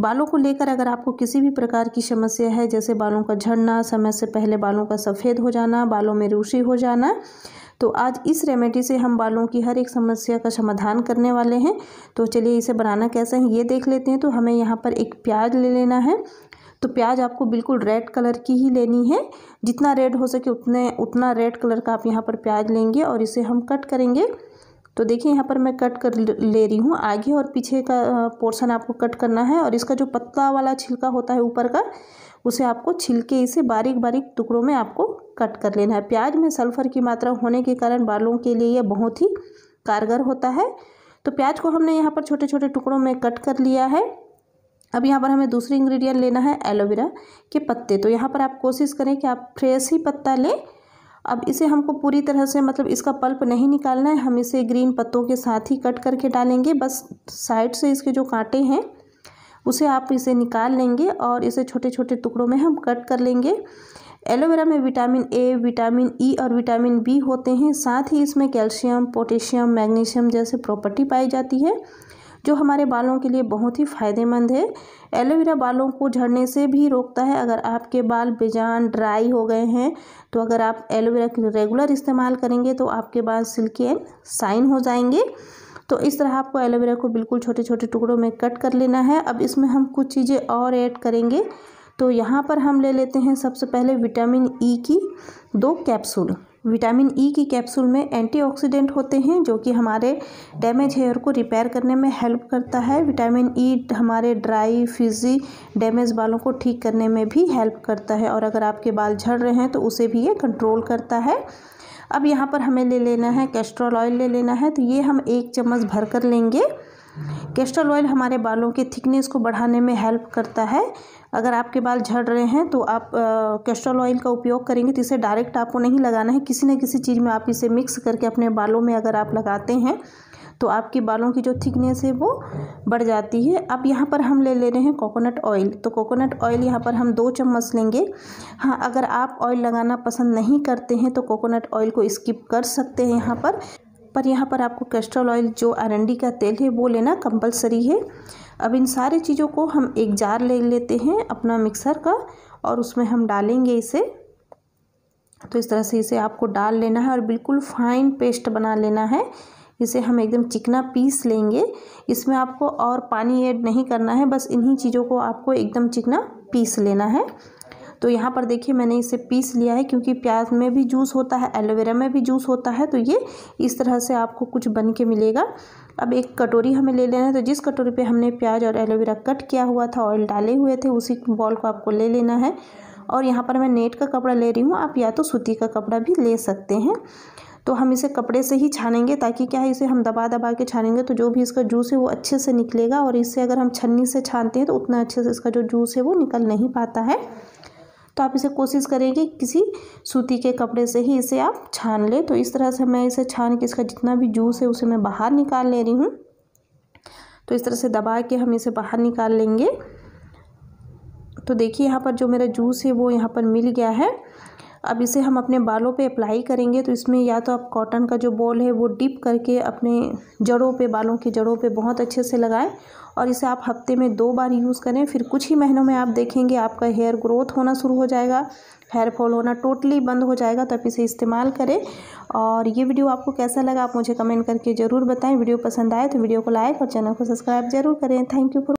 बालों को लेकर अगर आपको किसी भी प्रकार की समस्या है जैसे बालों का झड़ना समय से पहले बालों का सफ़ेद हो जाना बालों में रूसी हो जाना तो आज इस रेमेडी से हम बालों की हर एक समस्या का समाधान करने वाले हैं तो चलिए इसे बनाना कैसे है ये देख लेते हैं तो हमें यहाँ पर एक प्याज ले लेना है तो प्याज आपको बिल्कुल रेड कलर की ही लेनी है जितना रेड हो सके उतने उतना रेड कलर का आप यहाँ पर प्याज लेंगे और इसे हम कट करेंगे तो देखिए यहाँ पर मैं कट कर ले रही हूँ आगे और पीछे का पोर्शन आपको कट करना है और इसका जो पतला वाला छिलका होता है ऊपर का उसे आपको छिलके इसे बारीक बारीक टुकड़ों में आपको कट कर लेना है प्याज में सल्फ़र की मात्रा होने के कारण बालों के लिए यह बहुत ही कारगर होता है तो प्याज को हमने यहाँ पर छोटे छोटे टुकड़ों में कट कर लिया है अब यहाँ पर हमें दूसरी इंग्रेडिएंट लेना है एलोवेरा के पत्ते तो यहाँ पर आप कोशिश करें कि आप फ्रेश ही पत्ता लें अब इसे हमको पूरी तरह से मतलब इसका पल्प नहीं निकालना है हम इसे ग्रीन पत्तों के साथ ही कट करके डालेंगे बस साइड से इसके जो कांटे हैं उसे आप इसे निकाल लेंगे और इसे छोटे छोटे टुकड़ों में हम कट कर लेंगे एलोवेरा में vitamin A vitamin E e और विटामिन बी होते हैं साथ ही इसमें कैल्शियम पोटेशियम मैग्नीशियम जैसे प्रॉपर्टी पाई जाती है जो हमारे बालों के लिए बहुत ही फ़ायदेमंद है एलोवेरा बालों को झड़ने से भी रोकता है अगर आपके बाल बेजान ड्राई हो गए हैं तो अगर आप एलोवेरा की रेगुलर इस्तेमाल करेंगे तो आपके बाल सिल्की एंड साइन हो जाएंगे तो इस तरह आपको एलोवेरा को बिल्कुल छोटे छोटे टुकड़ों में कट कर लेना है अब इसमें हम कुछ चीज़ें और ऐड करेंगे तो यहाँ पर हम ले लेते हैं सबसे पहले विटामिन ई e की दो कैप्सूल विटामिन ई e की कैप्सूल में एंटीऑक्सीडेंट होते हैं जो कि हमारे डैमेज हेयर को रिपेयर करने में हेल्प करता है विटामिन ई e हमारे ड्राई फिजी डैमेज बालों को ठीक करने में भी हेल्प करता है और अगर आपके बाल झड़ रहे हैं तो उसे भी ये कंट्रोल करता है अब यहाँ पर हमें ले लेना है कैस्ट्रॉल ऑयल ले लेना है तो ये हम एक चम्मच भर कर लेंगे कैस्टर ऑयल हमारे बालों के थिकनेस को बढ़ाने में हेल्प करता है अगर आपके बाल झड़ रहे हैं तो आप कैस्टर ऑयल का उपयोग करेंगे तो इसे डायरेक्ट आपको नहीं लगाना है किसी न किसी चीज़ में आप इसे मिक्स करके अपने बालों में अगर आप लगाते हैं तो आपके बालों की जो थिकनेस है वो बढ़ जाती है अब यहाँ पर हम ले ले रहे हैं कोकोनट ऑयल तो कोकोनट ऑयल यहाँ पर हम दो चम्मच लेंगे हाँ अगर आप ऑयल लगाना पसंद नहीं करते हैं तो कोकोनट ऑयल को स्किप कर सकते हैं यहाँ पर पर यहाँ पर आपको कैस्ट्रॉल ऑयल जो अरंडी का तेल है वो लेना कंपलसरी है अब इन सारे चीज़ों को हम एक जार ले लेते हैं अपना मिक्सर का और उसमें हम डालेंगे इसे तो इस तरह से इसे आपको डाल लेना है और बिल्कुल फाइन पेस्ट बना लेना है इसे हम एकदम चिकना पीस लेंगे इसमें आपको और पानी ऐड नहीं करना है बस इन्हीं चीज़ों को आपको एकदम चिकना पीस लेना है तो यहाँ पर देखिए मैंने इसे पीस लिया है क्योंकि प्याज में भी जूस होता है एलोवेरा में भी जूस होता है तो ये इस तरह से आपको कुछ बन के मिलेगा अब एक कटोरी हमें ले लेना है तो जिस कटोरी पे हमने प्याज और एलोवेरा कट किया हुआ था ऑयल डाले हुए थे उसी बॉल को आपको ले लेना है और यहाँ पर मैं नेट का कपड़ा ले रही हूँ आप या तो सूती का कपड़ा भी ले सकते हैं तो हम इसे कपड़े से ही छानेंगे ताकि क्या है इसे हम दबा दबा के छानेंगे तो जो भी इसका जूस है वो अच्छे से निकलेगा और इससे अगर हम छन्नी से छानते हैं तो उतना अच्छे से इसका जो जूस है वो निकल नहीं पाता है तो आप इसे कोशिश करेंगे किसी सूती के कपड़े से ही इसे आप छान लें तो इस तरह से मैं इसे छान के इसका जितना भी जूस है उसे मैं बाहर निकाल ले रही हूँ तो इस तरह से दबा के हम इसे बाहर निकाल लेंगे तो देखिए यहाँ पर जो मेरा जूस है वो यहाँ पर मिल गया है अब इसे हम अपने बालों पे अप्लाई करेंगे तो इसमें या तो आप कॉटन का जो बॉल है वो डिप करके अपने जड़ों पे बालों की जड़ों पे बहुत अच्छे से लगाएं और इसे आप हफ्ते में दो बार यूज़ करें फिर कुछ ही महीनों में आप देखेंगे आपका हेयर ग्रोथ होना शुरू हो जाएगा हेयर फॉल होना टोटली बंद हो जाएगा तो आप इसे इस्तेमाल करें और ये वीडियो आपको कैसा लगा आप मुझे कमेंट करके ज़रूर बताएं वीडियो पसंद आए तो वीडियो को लाइक और चैनल को सब्सक्राइब जरूर करें थैंक यू फॉर